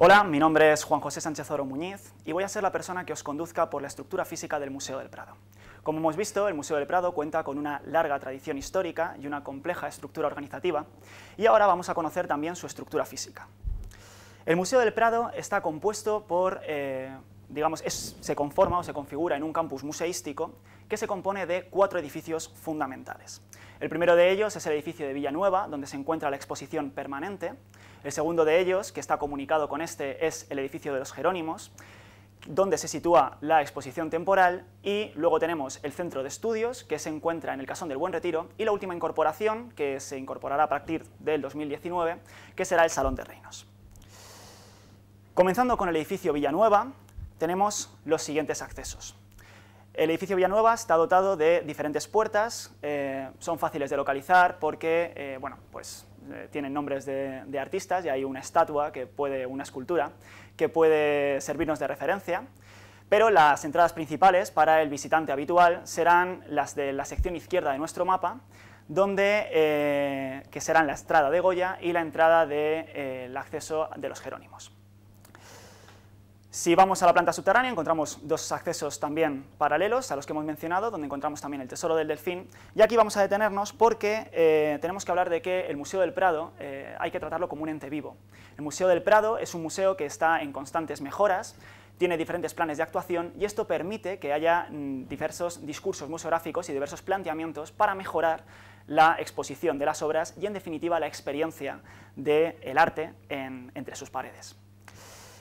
Hola, mi nombre es Juan José Sánchez Oro Muñiz y voy a ser la persona que os conduzca por la estructura física del Museo del Prado. Como hemos visto, el Museo del Prado cuenta con una larga tradición histórica y una compleja estructura organizativa, y ahora vamos a conocer también su estructura física. El Museo del Prado está compuesto por eh, digamos, se conforma o se configura en un campus museístico que se compone de cuatro edificios fundamentales. El primero de ellos es el edificio de Villanueva, donde se encuentra la exposición permanente. El segundo de ellos, que está comunicado con este, es el edificio de los Jerónimos, donde se sitúa la exposición temporal y luego tenemos el centro de estudios que se encuentra en el Casón del Buen Retiro y la última incorporación que se incorporará a partir del 2019 que será el Salón de Reinos. Comenzando con el edificio Villanueva, tenemos los siguientes accesos. El edificio Villanueva está dotado de diferentes puertas, eh, son fáciles de localizar porque eh, bueno, pues, eh, tienen nombres de, artistas y hay una estatua, que puede, una escultura, que puede servirnos de referencia, pero las entradas principales para el visitante habitual serán las de la sección izquierda de nuestro mapa, donde, que serán la entrada de Goya y la entrada del acceso de los Jerónimos. Si vamos a la planta subterránea encontramos dos accesos también paralelos a los que hemos mencionado, donde encontramos también el tesoro del delfín. Y aquí vamos a detenernos porque eh, tenemos que hablar de que el Museo del Prado eh, hay que tratarlo como un ente vivo. El Museo del Prado es un museo que está en constantes mejoras, tiene diferentes planes de actuación y esto permite que haya mm, diversos discursos museográficos y diversos planteamientos para mejorar la exposición de las obras y en definitiva la experiencia del arte entre sus paredes.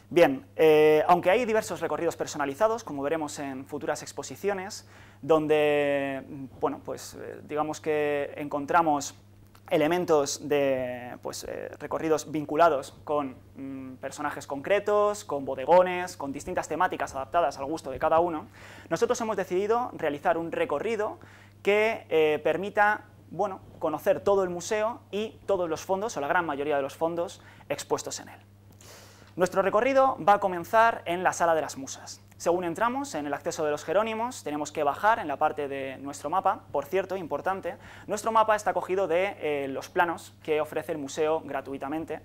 Bien, eh, aunque hay diversos recorridos personalizados, como veremos en futuras exposiciones, donde, bueno, pues eh, digamos que encontramos elementos de pues, eh, recorridos vinculados con mm, personajes concretos, con bodegones, con distintas temáticas adaptadas al gusto de cada uno, nosotros hemos decidido realizar un recorrido que permita bueno, conocer todo el museo y todos los fondos, o la gran mayoría de los fondos, expuestos en él. Nuestro recorrido va a comenzar en la Sala de las Musas. Según entramos en el acceso de los Jerónimos, tenemos que bajar en la parte de nuestro mapa. Por cierto, importante, nuestro mapa está cogido de eh, los planos que ofrece el museo gratuitamente,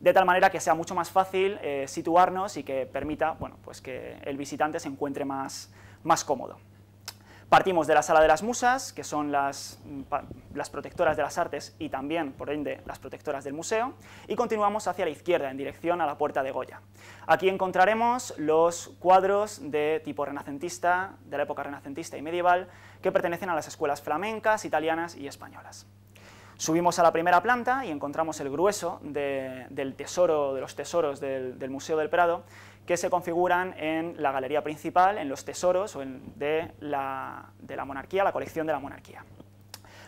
de tal manera que sea mucho más fácil eh, situarnos y que permita bueno, pues que el visitante se encuentre más, más cómodo. Partimos de la sala de las musas, que son mm, las, protectoras de las artes y también, por ende, las protectoras del museo, y continuamos hacia la izquierda, en dirección a la Puerta de Goya. Aquí encontraremos los cuadros de tipo renacentista, de la época renacentista y medieval, que pertenecen a las escuelas flamencas, italianas y españolas. Subimos a la primera planta y encontramos el grueso de, del tesoro, de los tesoros del Museo del Prado, que se configuran en la galería principal, en los tesoros de, la, monarquía, la colección de la monarquía.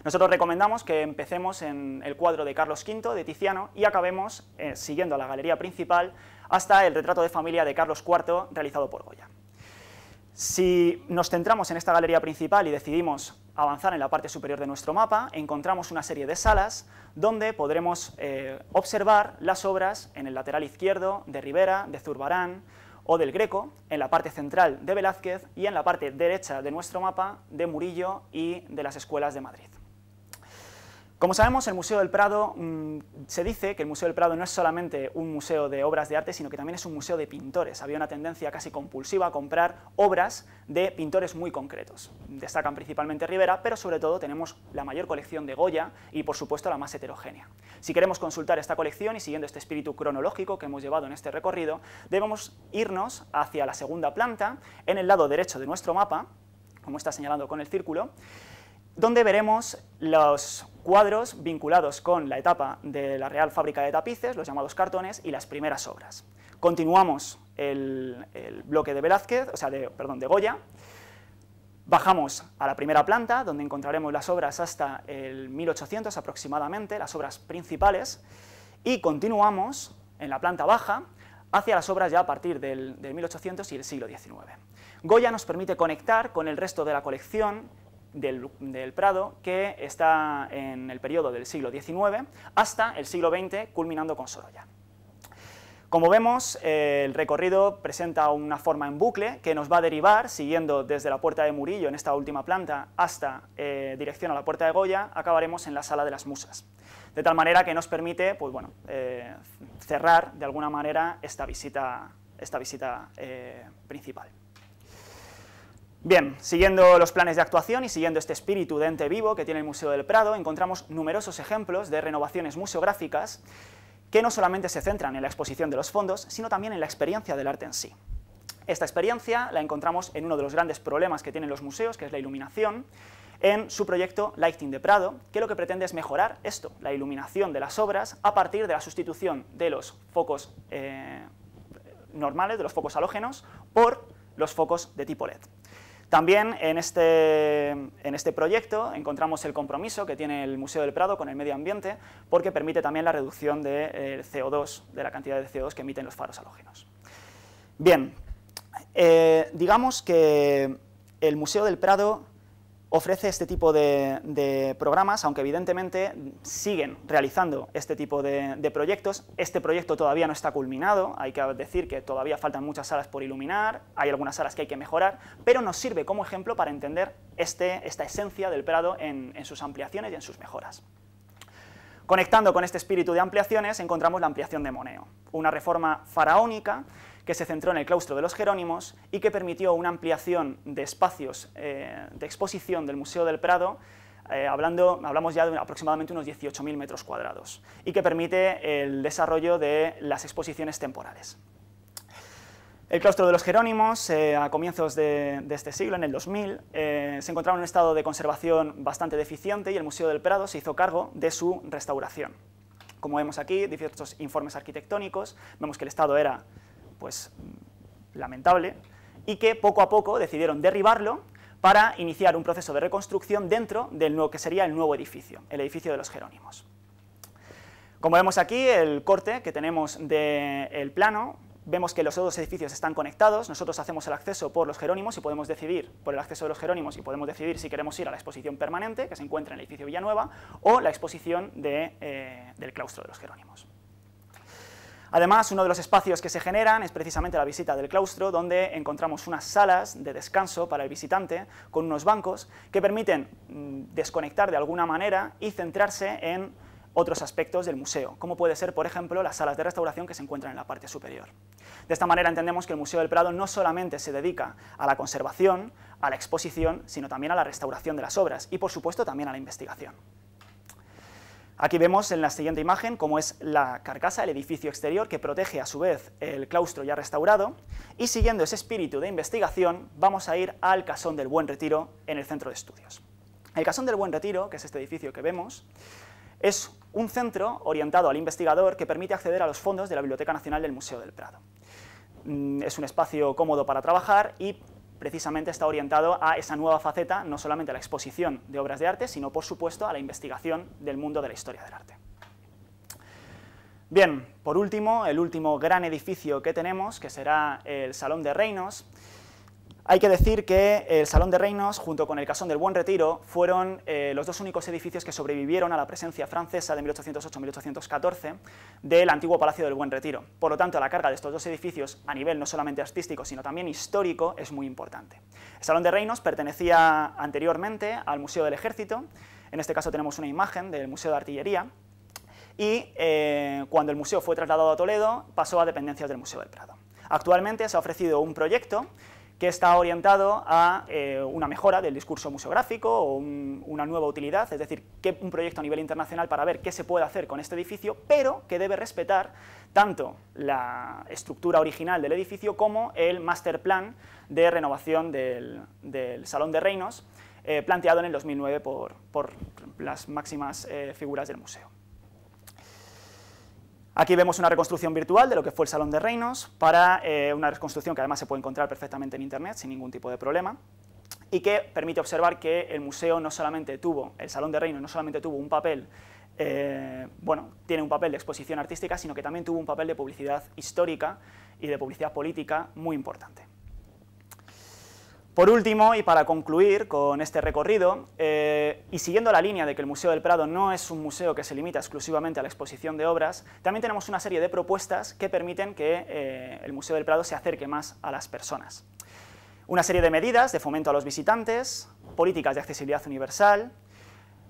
Nosotros recomendamos que empecemos en el cuadro de Carlos V de Tiziano y acabemos eh, siguiendo a la galería principal hasta el retrato de familia de Carlos IV realizado por Goya. Si nos centramos en esta galería principal y decidimos avanzar en la parte superior de nuestro mapa, encontramos una serie de salas donde podremos eh, observar las obras en el lateral izquierdo de Rivera, de Zurbarán o del Greco, en la parte central de Velázquez y en la parte derecha de nuestro mapa de Murillo y de las escuelas de Madrid. Como sabemos, el Museo del Prado, mm, se dice que el Museo del Prado no es solamente un museo de obras de arte, sino que también es un museo de pintores. Había una tendencia casi compulsiva a comprar obras de pintores muy concretos. Destacan principalmente Rivera, pero sobre todo tenemos la mayor colección de Goya y, por supuesto, la más heterogénea. Si queremos consultar esta colección y siguiendo este espíritu cronológico que hemos llevado en este recorrido, debemos irnos hacia la segunda planta, en el lado derecho de nuestro mapa, como está señalando con el círculo, donde veremos los cuadros vinculados con la etapa de la Real Fábrica de Tapices, los llamados cartones, y las primeras obras. Continuamos el, bloque de Velázquez, o sea, perdón, de Goya, Bajamos a la primera planta, donde encontraremos las obras hasta el 1800 aproximadamente, las obras principales, y continuamos en la planta baja hacia las obras ya a partir del 1800 y el siglo XIX. Goya nos permite conectar con el resto de la colección del, Prado que está en el periodo del siglo XIX hasta el siglo XX, culminando con Sorolla. Como vemos, el recorrido presenta una forma en bucle que nos va a derivar, siguiendo desde la Puerta de Murillo, en esta última planta, hasta eh, dirección a la Puerta de Goya, acabaremos en la Sala de las Musas. De tal manera que nos permite pues, bueno, eh, cerrar, de alguna manera, esta esta visita eh, principal. Bien, siguiendo los planes de actuación y siguiendo este espíritu de ente vivo que tiene el Museo del Prado, encontramos numerosos ejemplos de renovaciones museográficas que no solamente se centran en la exposición de los fondos, sino también en la experiencia del arte en sí. Esta experiencia la encontramos en uno de los grandes problemas que tienen los museos, que es la iluminación, en su proyecto Lighting de Prado, que lo que pretende es mejorar esto, la iluminación de las obras, a partir de la sustitución de los focos eh, normales, de los focos halógenos, por los focos de tipo LED. También en este, en este proyecto encontramos el compromiso que tiene el Museo del Prado con el medio ambiente porque permite también la reducción de eh, CO2, de la cantidad de CO2 que emiten los faros halógenos. Bien, eh, digamos que el Museo del Prado ofrece este tipo de, programas, aunque evidentemente siguen realizando este tipo de, proyectos. Este proyecto todavía no está culminado, hay que decir que todavía faltan muchas salas por iluminar, hay algunas salas que hay que mejorar, pero nos sirve como ejemplo para entender este, esta esencia del Prado en, en sus ampliaciones y en sus mejoras. Conectando con este espíritu de ampliaciones, encontramos la ampliación de Moneo, una reforma faraónica que se centró en el claustro de los Jerónimos y que permitió una ampliación de espacios eh, de exposición del Museo del Prado eh, hablando, hablamos ya de aproximadamente unos 18.000 metros cuadrados, y que permite el desarrollo de las exposiciones temporales. El claustro de los Jerónimos, eh, a comienzos de, este siglo, en el 2000, se encontraba en un estado de conservación bastante deficiente y el Museo del Prado se hizo cargo de su restauración. Como vemos aquí, diversos informes arquitectónicos, vemos que el estado era pues lamentable, y que poco a poco decidieron derribarlo para iniciar un proceso de reconstrucción dentro del nuevo, que sería el nuevo edificio, el edificio de los Jerónimos. Como vemos aquí, el corte que tenemos del plano, vemos que los dos edificios están conectados, nosotros hacemos el acceso por los Jerónimos y podemos decidir por el acceso de los Jerónimos y podemos decidir si queremos ir a la exposición permanente, que se encuentra en el edificio Villanueva, o la exposición eh, del claustro de los Jerónimos. Además, uno de los espacios que se generan es precisamente la visita del claustro, donde encontramos unas salas de descanso para el visitante con unos bancos que permiten mm, desconectar de alguna manera y centrarse en otros aspectos del museo, como puede ser, por ejemplo, las salas de restauración que se encuentran en la parte superior. De esta manera entendemos que el Museo del Prado no solamente se dedica a la conservación, a la exposición, sino también a la restauración de las obras y, por supuesto, también a la investigación. Aquí vemos en la siguiente imagen cómo es la carcasa, el edificio exterior, que protege a su vez el claustro ya restaurado, y siguiendo ese espíritu de investigación vamos a ir al Casón del Buen Retiro en el centro de estudios. El Casón del Buen Retiro, que es este edificio que vemos, es un centro orientado al investigador que permite acceder a los fondos de la Biblioteca Nacional del Museo del Prado. Mm, es un espacio cómodo para trabajar y precisamente está orientado a esa nueva faceta, no solamente a la exposición de obras de arte, sino por supuesto a la investigación del mundo de la historia del arte. Bien, por último, el último gran edificio que tenemos, que será el Salón de Reinos, hay que decir que el Salón de Reinos, junto con el Casón del Buen Retiro, fueron eh, los dos únicos edificios que sobrevivieron a la presencia francesa de 1808-1814 del antiguo Palacio del Buen Retiro. Por lo tanto, la carga de estos dos edificios, a nivel no solamente artístico, sino también histórico, es muy importante. El Salón de Reinos pertenecía anteriormente al Museo del Ejército, en este caso tenemos una imagen del Museo de Artillería, y eh, cuando el museo fue trasladado a Toledo, pasó a dependencias del Museo del Prado. Actualmente se ha ofrecido un proyecto que está orientado a eh, una mejora del discurso museográfico o una nueva utilidad, es decir, un proyecto a nivel internacional para ver qué se puede hacer con este edificio, pero que debe respetar tanto la estructura original del edificio como el master plan de renovación del, Salón de Reinos, eh, planteado en el 2009 por, las máximas eh, figuras del museo. Aquí vemos una reconstrucción virtual de lo que fue el Salón de Reinos, para eh, una reconstrucción que además se puede encontrar perfectamente en Internet sin ningún tipo de problema y que permite observar que el museo no solamente tuvo, el Salón de Reinos no solamente tuvo un papel, eh, bueno, tiene un papel de exposición artística, sino que también tuvo un papel de publicidad histórica y de publicidad política muy importante. Por último, y para concluir con este recorrido, eh, y siguiendo la línea de que el Museo del Prado no es un museo que se limita exclusivamente a la exposición de obras, también tenemos una serie de propuestas que permiten que eh, el Museo del Prado se acerque más a las personas. Una serie de medidas de fomento a los visitantes, políticas de accesibilidad universal,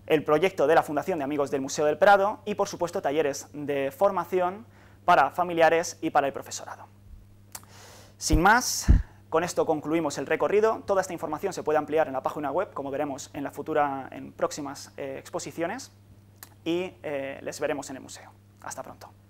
el proyecto de la Fundación de Amigos del Museo del Prado y, por supuesto, talleres de formación para familiares y para el profesorado. Sin más, con esto concluimos el recorrido. Toda esta información se puede ampliar en la página web, como veremos en, la futura, en próximas eh, exposiciones, y eh, les veremos en el museo. Hasta pronto.